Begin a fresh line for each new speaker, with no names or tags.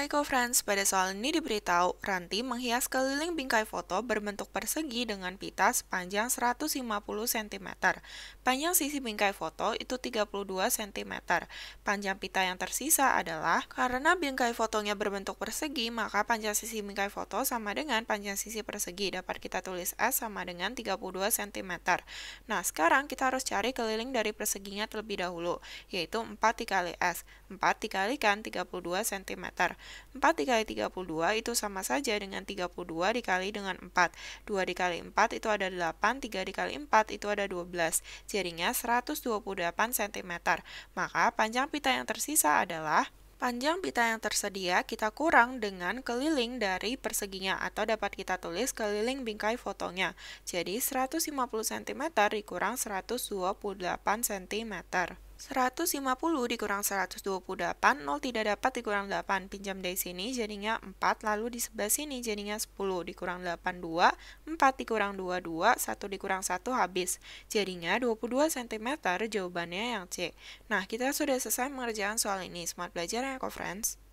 Hai friends pada soal ini diberitahu, Ranti menghias keliling bingkai foto berbentuk persegi dengan pita sepanjang 150 cm. Panjang sisi bingkai foto itu 32 cm. Panjang pita yang tersisa adalah, karena bingkai fotonya berbentuk persegi, maka panjang sisi bingkai foto sama dengan panjang sisi persegi. Dapat kita tulis S sama dengan 32 cm. Nah, sekarang kita harus cari keliling dari perseginya terlebih dahulu, yaitu 4 dikali S. 4 dikalikan 32 cm. 4 dikali 32 itu sama saja dengan 32 dikali dengan 4. 2 dikali 4 itu ada 8, 3 dikali 4 itu ada 12. Jaringnya 128 cm. Maka panjang pita yang tersisa adalah Panjang pita yang tersedia kita kurang dengan keliling dari perseginya atau dapat kita tulis keliling bingkai fotonya. Jadi 150 cm dikurang 128 cm. 150 dikurang 128, 0 tidak dapat dikurang 8. Pinjam dari sini jadinya 4, lalu di sebelah sini jadinya 10. Dikurang 8, 2. 4 dikurang 2, 2. 1 dikurang 1 habis. Jadinya 22 cm jawabannya yang C. Nah, kita sudah selesai mengerjakan soal ini. semangat belajar ya, co-friends.